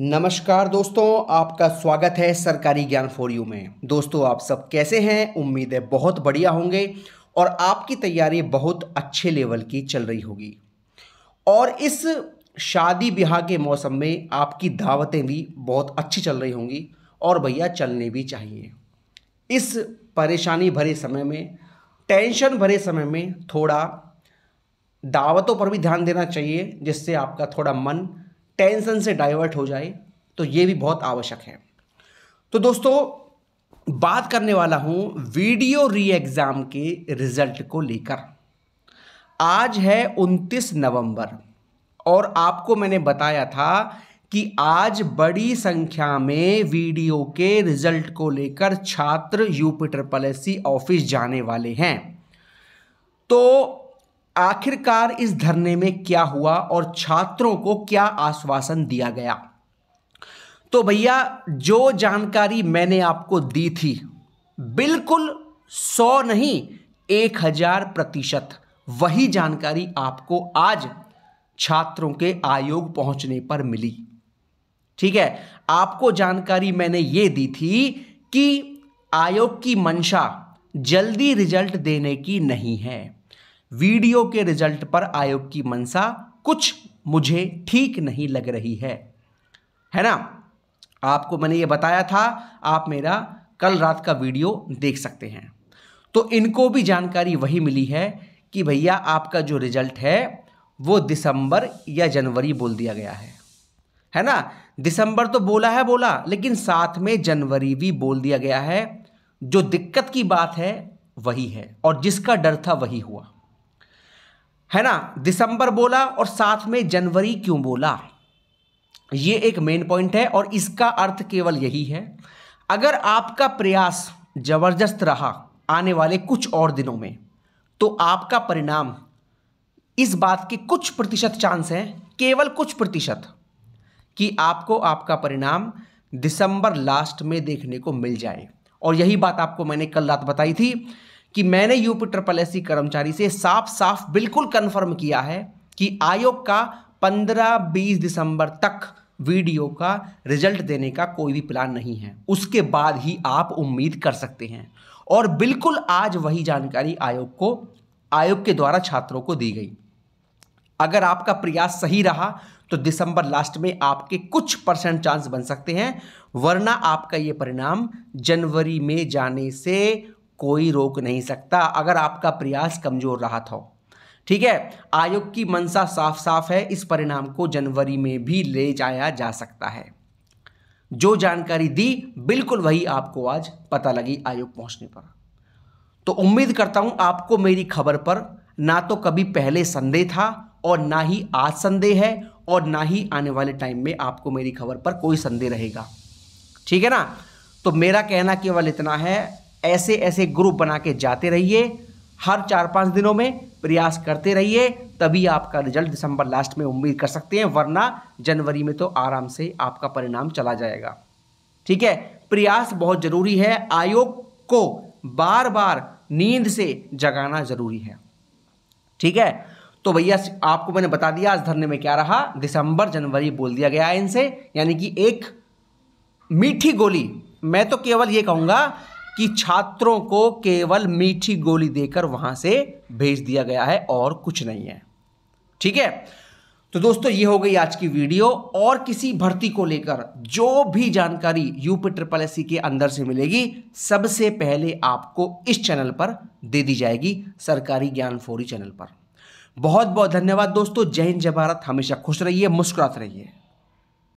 नमस्कार दोस्तों आपका स्वागत है सरकारी ज्ञान फॉर यू में दोस्तों आप सब कैसे हैं उम्मीद है बहुत बढ़िया होंगे और आपकी तैयारी बहुत अच्छे लेवल की चल रही होगी और इस शादी ब्याह के मौसम में आपकी दावतें भी बहुत अच्छी चल रही होंगी और भैया चलने भी चाहिए इस परेशानी भरे समय में टेंशन भरे समय में थोड़ा दावतों पर भी ध्यान देना चाहिए जिससे आपका थोड़ा मन टेंशन से डाइवर्ट हो जाए तो ये भी बहुत आवश्यक है तो दोस्तों बात करने वाला हूँ वीडियो री एग्ज़ाम के रिज़ल्ट को लेकर आज है 29 नवंबर और आपको मैंने बताया था कि आज बड़ी संख्या में वीडियो के रिजल्ट को लेकर छात्र यूपी ट्रिपल एस ऑफिस जाने वाले हैं तो आखिरकार इस धरने में क्या हुआ और छात्रों को क्या आश्वासन दिया गया तो भैया जो जानकारी मैंने आपको दी थी बिल्कुल सौ नहीं एक हजार प्रतिशत वही जानकारी आपको आज छात्रों के आयोग पहुंचने पर मिली ठीक है आपको जानकारी मैंने ये दी थी कि आयोग की मंशा जल्दी रिजल्ट देने की नहीं है वीडियो के रिजल्ट पर आयोग की मंशा कुछ मुझे ठीक नहीं लग रही है है ना आपको मैंने ये बताया था आप मेरा कल रात का वीडियो देख सकते हैं तो इनको भी जानकारी वही मिली है कि भैया आपका जो रिजल्ट है वो दिसंबर या जनवरी बोल दिया गया है है ना दिसंबर तो बोला है बोला लेकिन साथ में जनवरी भी बोल दिया गया है जो दिक्कत की बात है वही है और जिसका डर था वही हुआ है ना दिसंबर बोला और साथ में जनवरी क्यों बोला ये एक मेन पॉइंट है और इसका अर्थ केवल यही है अगर आपका प्रयास जबरदस्त रहा आने वाले कुछ और दिनों में तो आपका परिणाम इस बात के कुछ प्रतिशत चांस हैं केवल कुछ प्रतिशत कि आपको आपका परिणाम दिसंबर लास्ट में देखने को मिल जाए और यही बात आपको मैंने कल रात बताई थी कि मैंने यूपी ट्रिपल एस कर्मचारी से साफ साफ बिल्कुल कन्फर्म किया है कि आयोग का 15-20 दिसंबर तक वीडियो का रिजल्ट देने का कोई भी प्लान नहीं है उसके बाद ही आप उम्मीद कर सकते हैं और बिल्कुल आज वही जानकारी आयोग को आयोग के द्वारा छात्रों को दी गई अगर आपका प्रयास सही रहा तो दिसंबर लास्ट में आपके कुछ परसेंट चांस बन सकते हैं वरना आपका ये परिणाम जनवरी में जाने से कोई रोक नहीं सकता अगर आपका प्रयास कमज़ोर रहा था ठीक है आयोग की मंशा साफ साफ है इस परिणाम को जनवरी में भी ले जाया जा सकता है जो जानकारी दी बिल्कुल वही आपको आज पता लगी आयोग पहुंचने पर तो उम्मीद करता हूं आपको मेरी खबर पर ना तो कभी पहले संदेह था और ना ही आज संदेह है और ना ही आने वाले टाइम में आपको मेरी खबर पर कोई संदेह रहेगा ठीक है ना तो मेरा कहना केवल इतना है ऐसे ऐसे ग्रुप बना के जाते रहिए हर चार पाँच दिनों में प्रयास करते रहिए तभी आपका रिजल्ट दिसंबर लास्ट में उम्मीद कर सकते हैं वरना जनवरी में तो आराम से आपका परिणाम चला जाएगा ठीक है प्रयास बहुत ज़रूरी है आयोग को बार बार नींद से जगाना ज़रूरी है ठीक है तो भैया आपको मैंने बता दिया आज धरने में क्या रहा दिसंबर जनवरी बोल दिया गया है इनसे यानी कि एक मीठी गोली मैं तो केवल ये कहूँगा कि छात्रों को केवल मीठी गोली देकर वहां से भेज दिया गया है और कुछ नहीं है ठीक है तो दोस्तों ये हो गई आज की वीडियो और किसी भर्ती को लेकर जो भी जानकारी यूपी ट्रिपल एस के अंदर से मिलेगी सबसे पहले आपको इस चैनल पर दे दी जाएगी सरकारी ज्ञान फोरी चैनल पर बहुत बहुत धन्यवाद दोस्तों जय हिंद जय भारत हमेशा खुश रहिए मुस्कुराते रहिए